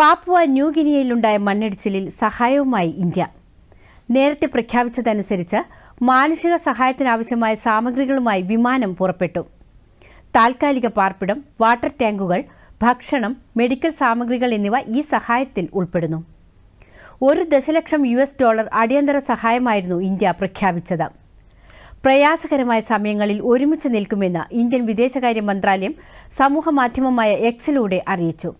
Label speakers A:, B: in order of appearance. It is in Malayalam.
A: പാപ്പുവ ന്യൂഗിനിയയിലുണ്ടായ മണ്ണിടിച്ചിലിൽ സഹായവുമായി ഇന്ത്യ നേരത്തെ പ്രഖ്യാപിച്ചതനുസരിച്ച് മാനുഷിക സഹായത്തിനാവശ്യമായ സാമഗ്രികളുമായി വിമാനം പുറപ്പെട്ടു താൽക്കാലിക പാർപ്പിടം വാട്ടർ ടാങ്കുകൾ ഭക്ഷണം മെഡിക്കൽ സാമഗ്രികൾ എന്നിവ ഈ സഹായത്തിൽ ഉൾപ്പെടുന്നു ഒരു ദശലക്ഷം യു എസ് ഡോളർ അടിയന്തര സഹായമായിരുന്നു ഇന്ത്യ പ്രഖ്യാപിച്ചത് പ്രയാസകരമായ സമയങ്ങളിൽ ഒരുമിച്ച് നിൽക്കുമെന്ന് ഇന്ത്യൻ വിദേശകാര്യ മന്ത്രാലയം സമൂഹമാധ്യമമായ എക്സിലൂടെ അറിയിച്ചു